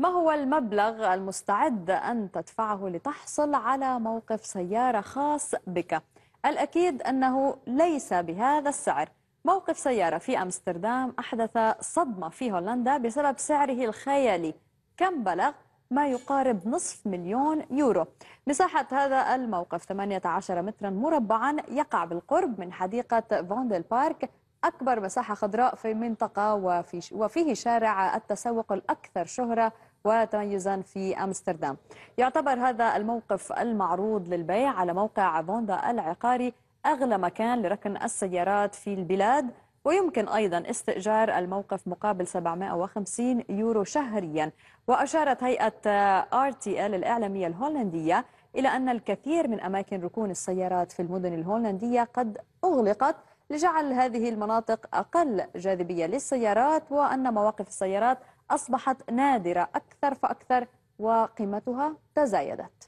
ما هو المبلغ المستعد أن تدفعه لتحصل على موقف سيارة خاص بك؟ الأكيد أنه ليس بهذا السعر موقف سيارة في أمستردام أحدث صدمة في هولندا بسبب سعره الخيالي كم بلغ؟ ما يقارب نصف مليون يورو مساحة هذا الموقف 18 مترا مربعا يقع بالقرب من حديقة فوندل بارك أكبر مساحة خضراء في المنطقة وفيه شارع التسوق الأكثر شهرة وتميزا في أمستردام يعتبر هذا الموقف المعروض للبيع على موقع فوندا العقاري أغلى مكان لركن السيارات في البلاد ويمكن أيضا استئجار الموقف مقابل 750 يورو شهريا وأشارت هيئة RTL الإعلامية الهولندية إلى أن الكثير من أماكن ركون السيارات في المدن الهولندية قد أغلقت لجعل هذه المناطق أقل جاذبية للسيارات وأن مواقف السيارات أصبحت نادرة أكثر فأكثر وقيمتها تزايدت